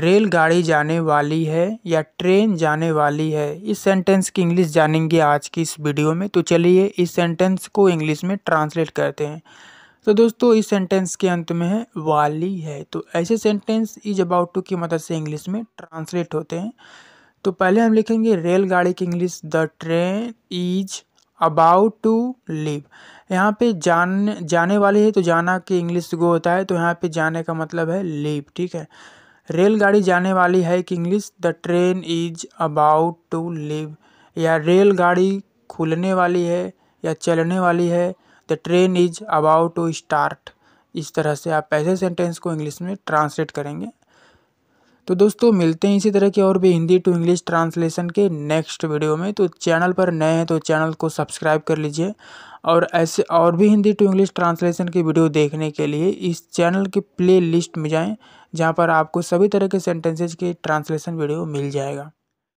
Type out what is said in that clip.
रेलगाड़ी जाने वाली है या ट्रेन जाने वाली है इस सेंटेंस की इंग्लिश जानेंगे आज की इस वीडियो में तो चलिए इस सेंटेंस को इंग्लिश में ट्रांसलेट करते हैं तो दोस्तों इस सेंटेंस के अंत में है वाली है तो ऐसे सेंटेंस इज अबाउट टू की मदद से इंग्लिश में ट्रांसलेट होते हैं तो पहले हम लिखेंगे रेलगाड़ी की English the train is about to leave यहाँ पे जान जाने वाली है तो जाना की इंग्लिश गो होता है तो यहाँ पे जाने का मतलब है लिव ठीक है रेलगाड़ी जाने वाली है कि English the train is about to leave या रेलगाड़ी खुलने वाली है या चलने वाली है the train is about to start इस तरह से आप ऐसे सेंटेंस को इंग्लिश में ट्रांसलेट करेंगे तो दोस्तों मिलते हैं इसी तरह के और भी हिंदी टू इंग्लिश ट्रांसलेशन के नेक्स्ट वीडियो में तो चैनल पर नए हैं तो चैनल को सब्सक्राइब कर लीजिए और ऐसे और भी हिंदी टू इंग्लिश ट्रांसलेशन की वीडियो देखने के लिए इस चैनल की प्ले लिस्ट में जाएँ जहाँ पर आपको सभी तरह के सेंटेंसेज के ट्रांसलेशन वीडियो मिल जाएगा